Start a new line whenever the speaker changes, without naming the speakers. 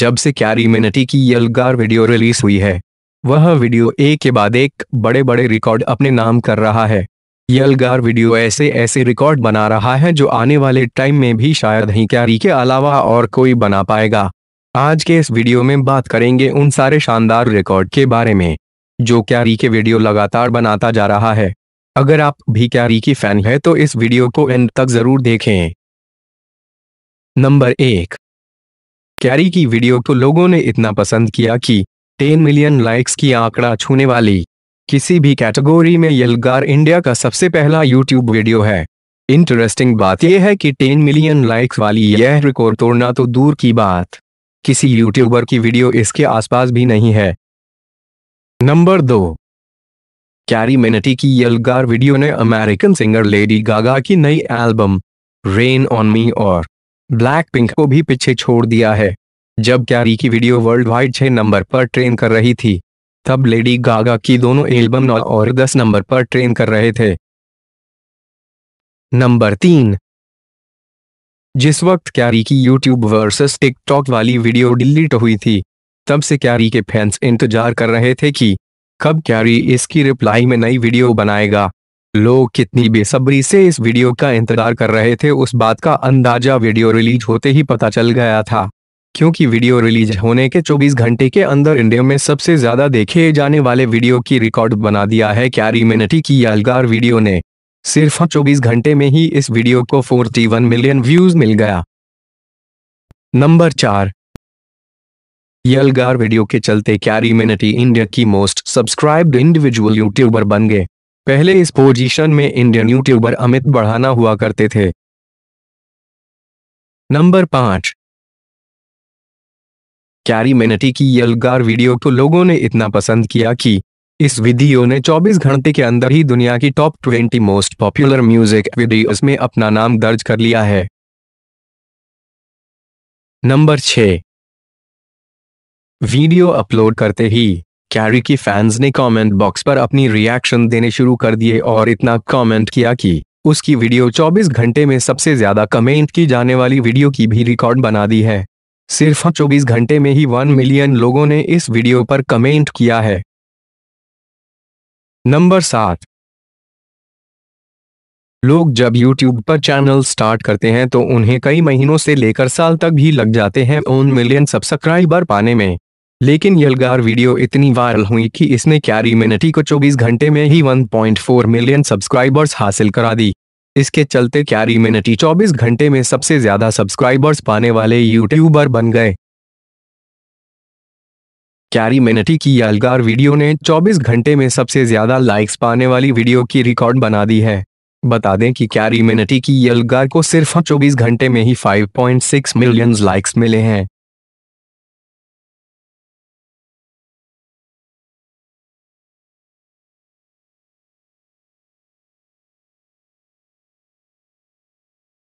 जब से क्यारी मिनटी की यलगार वीडियो रिलीज हुई है वह वीडियो एक के बाद एक बड़े बड़े रिकॉर्ड अपने नाम कर रहा है यलगार वीडियो ऐसे ऐसे रिकॉर्ड बना रहा है जो आने वाले टाइम में भी शायद ही कैरी के अलावा और कोई बना पाएगा आज के इस वीडियो में बात करेंगे उन सारे शानदार रिकॉर्ड के बारे में जो कैरी के वीडियो लगातार बनाता जा रहा है अगर आप भी कैरी की फैन है तो इस वीडियो को एंड तक जरूर देखें नंबर एक कैरी की वीडियो को लोगों ने इतना पसंद किया कि 10 मिलियन लाइक्स की आंकड़ा छूने वाली किसी भी कैटेगोरी में यलगार इंडिया का सबसे पहला यूट्यूब वीडियो है इंटरेस्टिंग बात यह है कि 10 मिलियन लाइक्स वाली यह रिकॉर्ड तोड़ना तो दूर की बात किसी यूट्यूबर की वीडियो इसके आसपास भी नहीं है नंबर दो कैरी मिनटी की यलगार वीडियो ने अमेरिकन सिंगर लेडी गागा की नई एल्बम रेन ऑन मी और ब्लैक पिंक को भी पीछे छोड़ दिया है जब कैरी की वीडियो वर्ल्ड वाइड छह नंबर पर ट्रेन कर रही थी तब लेडी गागा की दोनों एल्बम नौ और दस नंबर पर ट्रेन कर रहे थे नंबर तीन जिस वक्त कैरी की यूट्यूब वर्सेस टिकटॉक वाली वीडियो डिलीट हुई थी तब से कैरी के फैंस इंतजार कर रहे थे कि कब कैरी इसकी रिप्लाई में नई वीडियो बनाएगा लोग कितनी बेसब्री से इस वीडियो का इंतजार कर रहे थे उस बात का अंदाजा वीडियो रिलीज होते ही पता चल गया था क्योंकि वीडियो रिलीज होने के 24 घंटे के अंदर इंडिया में सबसे ज्यादा देखे जाने वाले वीडियो की रिकॉर्ड बना दिया है क्यारी मिनटी की यादगार वीडियो ने सिर्फ 24 घंटे में ही इस वीडियो को 41 मिलियन व्यूज मिल गया नंबर चार यलगार वीडियो के चलते कैरी मिनटी इंडिया की मोस्ट सब्सक्राइब्ड इंडिविजुअल यूट्यूबर बन गए पहले इस पोजीशन में इंडियन यूट्यूबर अमित
बढ़ाना हुआ करते थे नंबर पांच
कैरी मेनटी की यलगार वीडियो को लोगों ने इतना पसंद किया कि इस वीडियो ने 24 घंटे के अंदर ही दुनिया की top 20 most popular music videos में अपना नाम दर्ज कर लिया है नंबर छ वीडियो अपलोड करते ही कैरी की फैंस ने कमेंट बॉक्स पर अपनी रिएक्शन देने शुरू कर दिए और इतना कमेंट किया कि उसकी वीडियो 24 घंटे में सबसे ज्यादा कमेंट की जाने वाली वीडियो की भी रिकॉर्ड बना दी है सिर्फ 24 घंटे में ही 1 मिलियन लोगों ने इस वीडियो पर कमेंट किया है
नंबर सात लोग
जब YouTube पर चैनल स्टार्ट करते हैं तो उन्हें कई महीनों से लेकर साल तक भी लग जाते हैं उन मिलियन सब्सक्राइबर पाने में लेकिन यलगार वीडियो इतनी वायरल हुई कि इसने कैरी मिनटी को 24 घंटे में ही 1.4 मिलियन सब्सक्राइबर्स हासिल करा दी इसके चलते कैरी मिनटी 24 घंटे में सबसे ज्यादा सब्सक्राइबर्स पाने वाले यूट्यूबर बन गए कैरी मिनटी की यलगार वीडियो ने 24 घंटे में सबसे ज्यादा लाइक्स पाने वाली वीडियो की रिकॉर्ड बना दी है बता दें कि कैरी मिनटी की यलगार को सिर्फ 24 घंटे में ही 5.6 मिलियन लाइक्स मिले
हैं